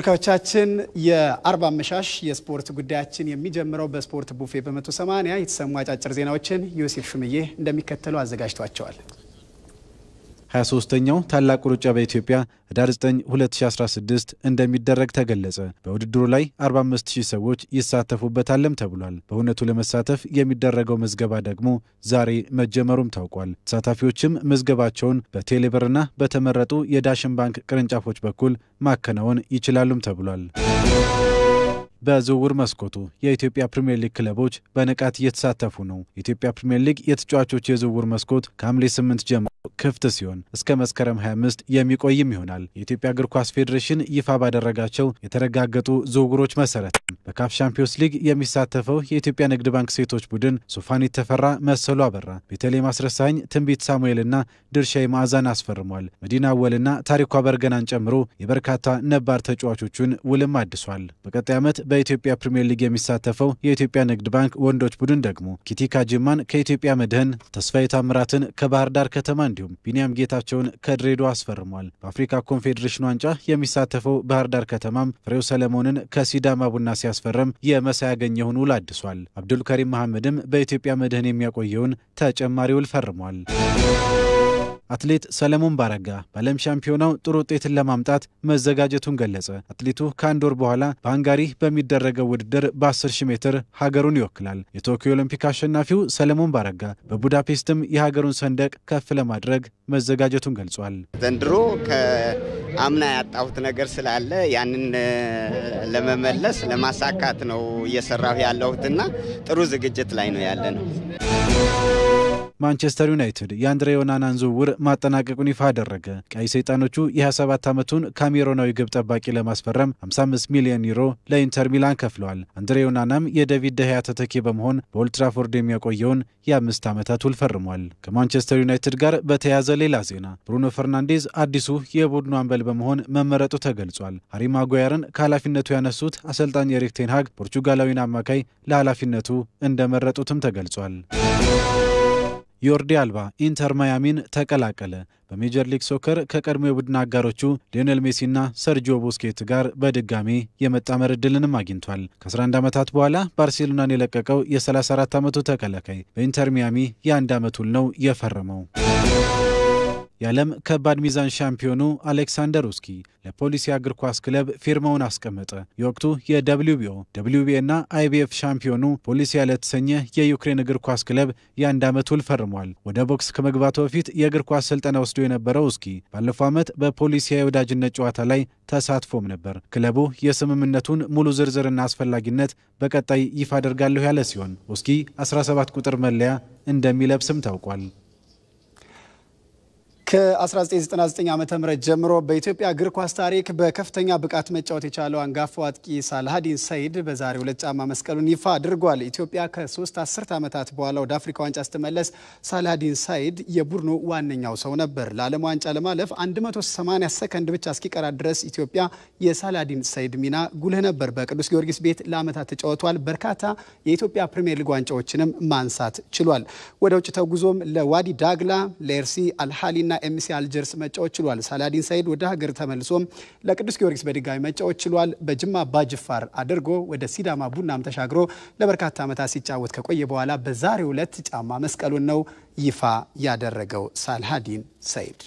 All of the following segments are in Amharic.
ተመልካቾቻችን የአርባ አመሻሽ የስፖርት ጉዳያችን የሚጀምረው በስፖርት ቡፌ በመቶ ሰማኒያ የተሰሙ አጫጭር ዜናዎችን ዮሴፍ ሹምዬ እንደሚከተለው አዘጋጅቷቸዋል። 23ኛው ታላቁ ሩጫ በኢትዮጵያ ህዳር 9 2016 እንደሚደረግ ተገለጸ። በውድድሩ ላይ 45000 ሰዎች ይሳተፉበታልም ተብሏል። በእውነቱ ለመሳተፍ የሚደረገው ምዝገባ ደግሞ ዛሬ መጀመሩም ታውቋል። ተሳታፊዎችም ምዝገባቸውን በቴሌብርና በተመረጡ የዳሽን ባንክ ቅርንጫፎች በኩል ማከናወን ይችላሉም ተብሏል። በዝውውር መስኮቱ የኢትዮጵያ ፕሪምየር ሊግ ክለቦች በንቃት እየተሳተፉ ነው። የኢትዮጵያ ፕሪምየር ሊግ የተጫዋቾች የዝውውር መስኮት ከሐምሌ 8 ጀምሮ ክፍት ሲሆን እስከ መስከረም 25 የሚቆይም ይሆናል። የኢትዮጵያ እግር ኳስ ፌዴሬሽን ይፋ ባደረጋቸው የተረጋገጡ ዝውውሮች መሰረት በካፍ ሻምፒዮንስ ሊግ የሚሳተፈው የኢትዮጵያ ንግድ ባንክ ሴቶች ቡድን ሱፋን ተፈራ፣ መሰሉ አበራ፣ ቤተልሔም አስረሳኝ፣ ትንቢት ሳሙኤልና ድርሻይ መዓዛን አስፈርሟል። መዲና ወልና ታሪኳ በርገናን ጨምሮ የበርካታ ነባር ተጫዋቾቹን ውልም አድሷል። በቀጣይ ዓመት በኢትዮጵያ ፕሪምየር ሊግ የሚሳተፈው የኢትዮጵያ ንግድ ባንክ ወንዶች ቡድን ደግሞ ኪቲካ ጅማን ከኢትዮጵያ መድህን፣ ተስፋዬ ታምራትን ከባህር ዳር ከተማ እንዲሁም ቢንያም ጌታቸውን ከድሬዳዋ አስፈርሟል። በአፍሪካ ኮንፌዴሬሽን ዋንጫ የሚሳተፈው ባህር ዳር ከተማም ፍሬው ሰለሞንን ከሲዳማ ቡና ሲያስፈርም የመሳይ ያገኘውን ውል አድሷል። አብዱልከሪም መሐመድም በኢትዮጵያ መድህን የሚያቆየውን ተጨማሪ ውል ፈርሟል። አትሌት ሰለሞን ባረጋ በዓለም ሻምፒዮናው ጥሩ ውጤትን ለማምጣት መዘጋጀቱን ገለጸ። አትሌቱ ከአንድ ወር በኋላ በሃንጋሪ በሚደረገው ውድድር በ10 ሺ ሜትር ሀገሩን ይወክላል። የቶኪዮ ኦሎምፒክ አሸናፊው ሰለሞን ባረጋ በቡዳፔስትም የሀገሩን ሰንደቅ ከፍ ለማድረግ መዘጋጀቱን ገልጿል። ዘንድሮ ከአምና ያጣሁት ነገር ስላለ ያንን ለመመለስ ለማሳካት ነው እየሰራሁ ያለሁትና ጥሩ ዝግጅት ላይ ነው ያለ ነው። ማንቸስተር ዩናይትድ የአንድሬ ዮናናን ዝውውር ማጠናቀቁን ይፋ አደረገ። ቀይ ሰይጣኖቹ የ27 ዓመቱን ካሜሮናዊ ግብ ጠባቂ ለማስፈረም 55 ሚሊዮን ዩሮ ለኢንተር ሚላን ከፍለዋል። አንድሬ ዮናናም የዴቪድ ደህያ ተተኪ በመሆን በኦልትራፎርድ የሚያቆየውን የአምስት ዓመታት ውል ፈርሟል። ከማንቸስተር ዩናይትድ ጋር በተያያዘ ሌላ ዜና ብሩኖ ፈርናንዴዝ አዲሱ የቡድኑ አንበል በመሆን መመረጡ ተገልጿል። ሃሪ ማጓየርን ከኃላፊነቱ ያነሱት አሰልጣኝ ኤሪክ ቴንሃግ ፖርቹጋላዊን አማካይ ለኃላፊነቱ እንደመረጡትም ተገልጿል። ዮርዲ አልባ ኢንተር ማያሚን ተቀላቀለ። በሜጀር ሊግ ሶከር ከቀድሞ የቡድን አጋሮቹ ሊዮኔል ሜሲና ሰርጂዮ ቦስኬት ጋር በድጋሜ የመጣመር እድልንም አግኝቷል። ከ11 ዓመታት በኋላ ባርሴሎናን የለቀቀው የ34 ዓመቱ ተከላካይ በኢንተር ሚያሚ የአንድ ዓመት ውል ነው የፈረመው። የዓለም ከባድ ሚዛን ሻምፒዮኑ አሌክሳንደር ውስኪ ለፖሊሲ አግር ኳስ ክለብ ፊርማውን አስቀመጠ። የወቅቱ የደብሊውቢኦ ደብሊውቢኤ እና አይቢኤፍ ሻምፒዮኑ ፖሊሲያ ለተሰኘ የዩክሬን እግር ኳስ ክለብ የአንድ ዓመት ውል ፈርሟል። ወደ ቦክስ ከመግባቱ በፊት የእግር ኳስ ስልጠና ወስዶ የነበረው ውስኪ ባለፈው ዓመት በፖሊሲያ የወዳጅነት ጨዋታ ላይ ተሳትፎም ነበር። ክለቡ የስምምነቱን ሙሉ ዝርዝርና አስፈላጊነት በቀጣይ ይፋ አደርጋለሁ ያለ ሲሆን ውስኪ 17 ቁጥር መለያ እንደሚለብስም ታውቋል። ከ1999 ዓ ም ጀምሮ በኢትዮጵያ እግር ኳስ ታሪክ በከፍተኛ ብቃት መጫወት የቻለው አንጋፋው አጥቂ ሳላሀዲን ሰይድ በዛሬው ዕለት ጫማ መስቀሉን ይፋ አድርጓል። ኢትዮጵያ ከሶስት አስርት ዓመታት በኋላ ወደ አፍሪካ ዋንጫ ስትመለስ ሳላሀዲን ሰይድ የቡድኑ ዋነኛው ሰው ነበር። ለዓለም ዋንጫ ለማለፍ 180 ሰከንድ ብቻ እስኪቀራ ድረስ ኢትዮጵያ የሳላሀዲን ሰይድ ሚና ጉልህ ነበር። በቅዱስ ጊዮርጊስ ቤት ለዓመታት ተጫወቷል። በርካታ የኢትዮጵያ ፕሪምየር ሊግ ዋንጫዎችንም ማንሳት ችሏል። ወደ ውጭ ተጉዞም ለዋዲ ዳግላ፣ ለኤርሲ አልሃሊና ኤምሲ አልጀርስ መጫወት ችሏል። ሳላዲን ሳይድ ወደ ሀገር ተመልሶም ለቅዱስ ጊዮርጊስ በድጋሚ መጫወት ችሏል። በጅማ ባጅፋር አድርጎ ወደ ሲዳማ ቡናም ተሻግሮ ለበርካታ ዓመታት ሲጫወት ከቆየ በኋላ በዛሬው ዕለት ጫማ መስቀሉን ነው ይፋ ያደረገው ሳላዲን ሰይድ።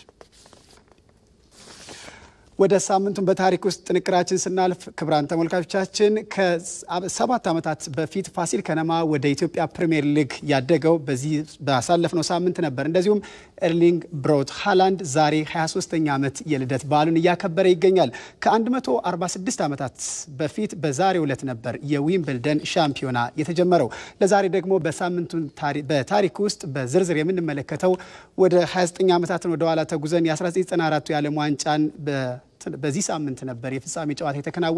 ወደ ሳምንቱን በታሪክ ውስጥ ጥንቅራችን ስናልፍ ክብራን ተመልካቾቻችን ከሰባት ዓመታት በፊት ፋሲል ከነማ ወደ ኢትዮጵያ ፕሪምየር ሊግ ያደገው በዚህ ባሳለፍነው ሳምንት ነበር። እንደዚሁም ኤርሊንግ ብሮት ሃላንድ ዛሬ 23ኛ ዓመት የልደት በዓሉን እያከበረ ይገኛል። ከ146 ዓመታት በፊት በዛሬው ዕለት ነበር የዊምብልደን ሻምፒዮና የተጀመረው። ለዛሬ ደግሞ በሳምንቱን በታሪክ ውስጥ በዝርዝር የምንመለከተው ወደ 29 ዓመታትን ወደኋላ ተጉዘን የ1994 የዓለም ዋንጫን በዚህ ሳምንት ነበር የፍጻሜ ጨዋታ የተከናወነ